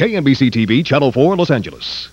KNBC TV, Channel 4, Los Angeles.